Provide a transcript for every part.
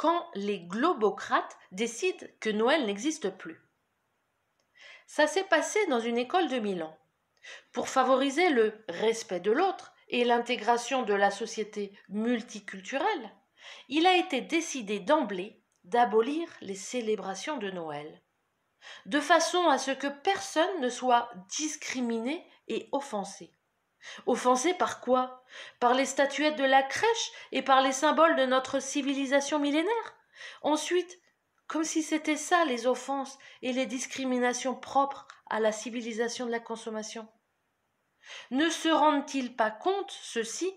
quand les globocrates décident que Noël n'existe plus. Ça s'est passé dans une école de Milan. Pour favoriser le respect de l'autre et l'intégration de la société multiculturelle, il a été décidé d'emblée d'abolir les célébrations de Noël, de façon à ce que personne ne soit discriminé et offensé. Offensés par quoi Par les statuettes de la crèche et par les symboles de notre civilisation millénaire Ensuite, comme si c'était ça les offenses et les discriminations propres à la civilisation de la consommation. Ne se rendent-ils pas compte, ceux-ci,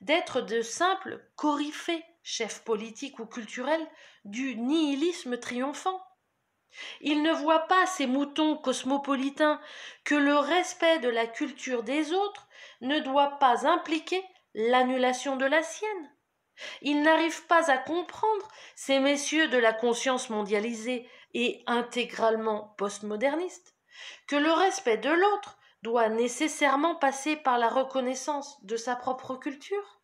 d'être de simples coryphées, chefs politiques ou culturels, du nihilisme triomphant Ils ne voient pas ces moutons cosmopolitains que le respect de la culture des autres ne doit pas impliquer l'annulation de la sienne. Ils n'arrivent pas à comprendre, ces messieurs de la conscience mondialisée et intégralement postmoderniste, que le respect de l'autre doit nécessairement passer par la reconnaissance de sa propre culture.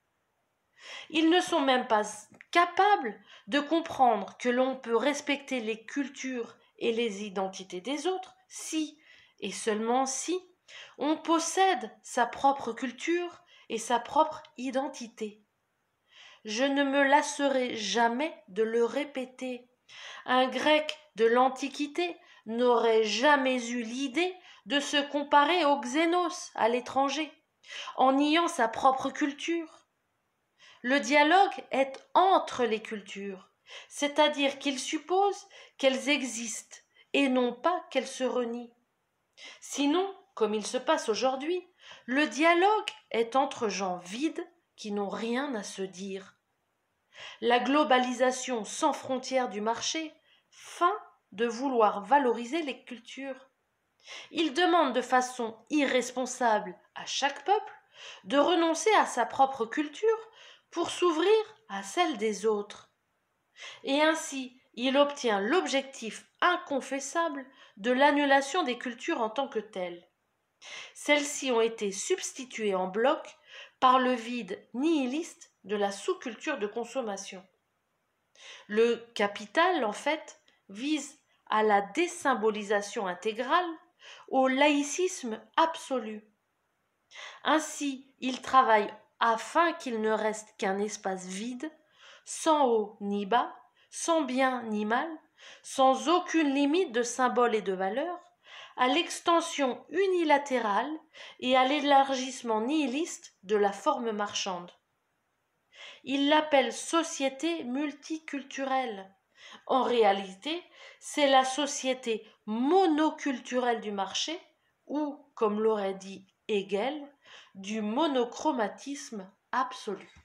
Ils ne sont même pas capables de comprendre que l'on peut respecter les cultures et les identités des autres si, et seulement si, on possède sa propre culture et sa propre identité. Je ne me lasserai jamais de le répéter. Un grec de l'Antiquité n'aurait jamais eu l'idée de se comparer au xénos à l'étranger, en niant sa propre culture. Le dialogue est entre les cultures, c'est-à-dire qu'il suppose qu'elles existent et non pas qu'elles se renient. Sinon, comme il se passe aujourd'hui. Le dialogue est entre gens vides qui n'ont rien à se dire. La globalisation sans frontières du marché fin de vouloir valoriser les cultures. Il demande de façon irresponsable à chaque peuple de renoncer à sa propre culture pour s'ouvrir à celle des autres. Et ainsi, il obtient l'objectif inconfessable de l'annulation des cultures en tant que telles. Celles-ci ont été substituées en bloc par le vide nihiliste de la sous-culture de consommation. Le capital, en fait, vise à la désymbolisation intégrale, au laïcisme absolu. Ainsi, il travaille afin qu'il ne reste qu'un espace vide, sans haut ni bas, sans bien ni mal, sans aucune limite de symbole et de valeur, à l'extension unilatérale et à l'élargissement nihiliste de la forme marchande. Il l'appelle société multiculturelle. En réalité, c'est la société monoculturelle du marché, ou, comme l'aurait dit Hegel, du monochromatisme absolu.